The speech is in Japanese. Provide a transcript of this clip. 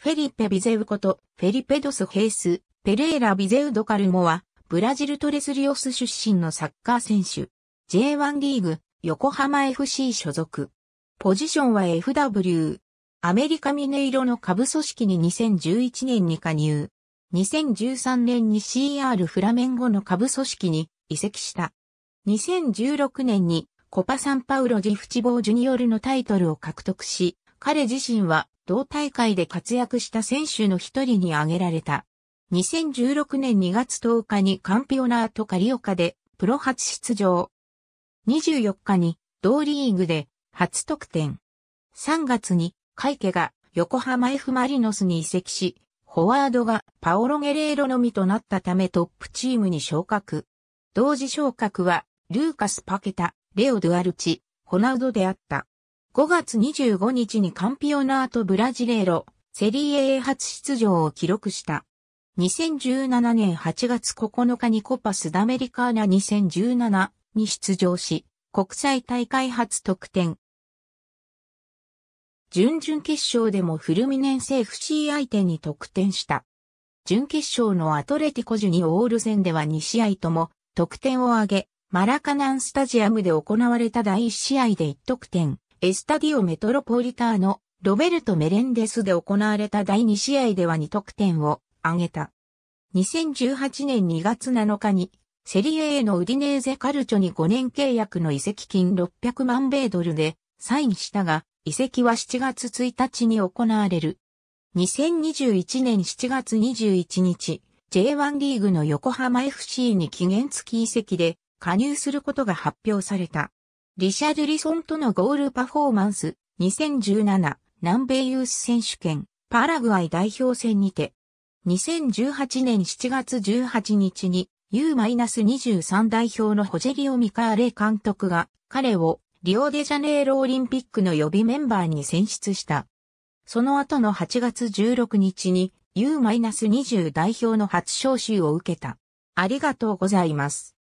フェリペ・ビゼウこと、フェリペドス・ヘイス、ペレーラ・ビゼウド・カルモは、ブラジルトレスリオス出身のサッカー選手。J1 リーグ、横浜 FC 所属。ポジションは FW。アメリカミネイロの下部組織に2011年に加入。2013年に CR フラメンゴの下部組織に移籍した。2016年にコパサンパウロジフチボージュニオルのタイトルを獲得し、彼自身は同大会で活躍した選手の一人に挙げられた。2016年2月10日にカンピオナートカリオカでプロ初出場。24日に同リーグで初得点。3月にカイケが横浜 F マリノスに移籍し、フォワードがパオロ・ゲレーロのみとなったためトップチームに昇格。同時昇格はルーカス・パケタ、レオ・ドゥアルチ、ホナウドであった。5月25日にカンピオナートブラジレーロ、セリエ A 初出場を記録した。2017年8月9日にコパスダメリカーナ2017に出場し、国際大会初得点。準々決勝でもフルミネンセ FC 相手に得点した。準決勝のアトレティコジュニオール戦では2試合とも得点を挙げ、マラカナンスタジアムで行われた第1試合で1得点。エスタディオメトロポリターのロベルト・メレンデスで行われた第2試合では2得点を挙げた。2018年2月7日にセリエ A のウディネーゼカルチョに5年契約の移籍金600万米ドルでサインしたが、移籍は7月1日に行われる。2021年7月21日、J1 リーグの横浜 FC に期限付き移籍で加入することが発表された。リシャルリソンとのゴールパフォーマンス、2017南米ユース選手権パラグアイ代表戦にて、2018年7月18日に U-23 代表のホジェリオ・ミカーレ監督が彼をリオデジャネイロオリンピックの予備メンバーに選出した。その後の8月16日に U-20 代表の初招集を受けた。ありがとうございます。